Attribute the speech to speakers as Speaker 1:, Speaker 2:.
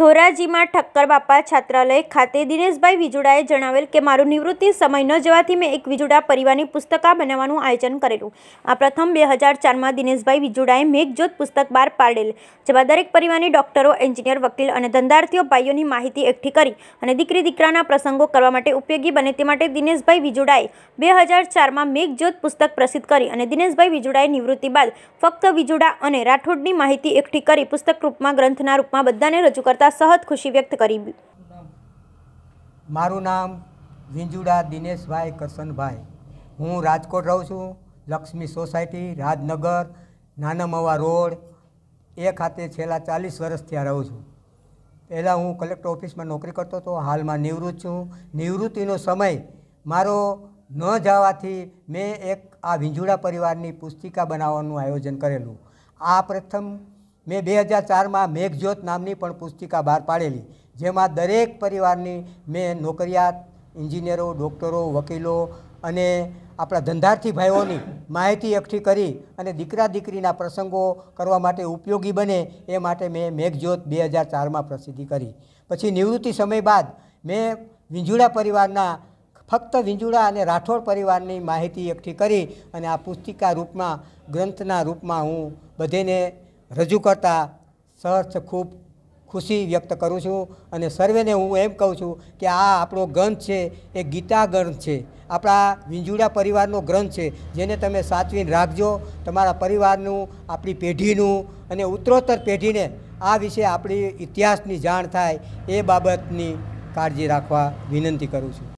Speaker 1: ધોરાજીમાં ઠક્કર બાપા છાત્રાલય ખાતે દિનેશભાઈ વિજુડાએ જણાવેલ કે મારું નિવૃત્તિ સમય ન જવાથી મેં એક વિજુડા પરિવારની પુસ્તકા બનાવવાનું આયોજન કરેલું આ પ્રથમ બે હજાર ચારમાં દિનેશભાઈ વિજુડાએ મેઘજોત પુસ્તક બહાર પાડેલ જેમાં દરેક પરિવારની ડોક્ટરો એન્જિનિયર વકીલ અને ધંધાર્થીઓ ભાઈઓની માહિતી એકઠી કરી અને દીકરી દીકરાના પ્રસંગો કરવા માટે ઉપયોગી બને તે માટે દિનેશભાઈ વિજુડાએ બે હજાર ચારમાં મેઘજોત પુસ્તક પ્રસિદ્ધ કરી અને દિનેશભાઈ વિજુડાએ નિવૃત્તિ બાદ ફક્ત વિજુડા અને રાઠોડની માહિતી એકઠી કરી પુસ્તક રૂપમાં ગ્રંથના રૂપમાં બધાને રજૂ કરતા કરતા સહદ ખુશી વ્યક્ત કરી
Speaker 2: મારું નામ વિંજુડા દિનેશભાઈ કરશનભાઈ હું રાજકોટ રહું છું લક્ષ્મી સોસાયટી રાજનગર નાનામવા રોડ એ ખાતે છેલ્લા ચાલીસ વર્ષ આ રહું છું પહેલાં હું કલેક્ટર ઓફિસમાં નોકરી કરતો હતો હાલમાં નિવૃત્ત છું નિવૃત્તિનો સમય મારો ન જવાથી મેં એક આ વિંજુડા પરિવારની પુસ્તિકા બનાવવાનું આયોજન કરેલું આ પ્રથમ મેં બે હજાર ચારમાં મેઘજ્યોત નામની પણ પુસ્તિકા બહાર પાડેલી જેમાં દરેક પરિવારની મેં નોકરિયાત ઇન્જિનિયરો ડૉક્ટરો વકીલો અને આપણા ધંધાર્થી ભાઈઓની માહિતી એકઠી કરી અને દીકરા દીકરીના પ્રસંગો કરવા માટે ઉપયોગી બને એ માટે મેં મેઘજ્યોત બે હજાર ચારમાં પ્રસિદ્ધિ કરી પછી નિવૃત્તિ સમય બાદ મેં વિંજુડા પરિવારના ફક્ત વિંજુડા અને રાઠોડ પરિવારની માહિતી એકઠી કરી અને આ પુસ્તિકા રૂપમાં ગ્રંથના રૂપમાં હું બધેને રજૂ કરતાં સર્ચ ખૂબ ખુશી વ્યક્ત કરું છું અને સર્વેને હું એમ કહું છું કે આ આપણો ગ્રંથ છે એ ગીતા ગ્રંથ છે આપણા વિંજુડા પરિવારનો ગ્રંથ છે જેને તમે સાચવીને રાખજો તમારા પરિવારનું આપણી પેઢીનું અને ઉત્તરોત્તર પેઢીને આ વિશે આપણી ઇતિહાસની જાણ થાય એ બાબતની કાળજી રાખવા વિનંતી કરું છું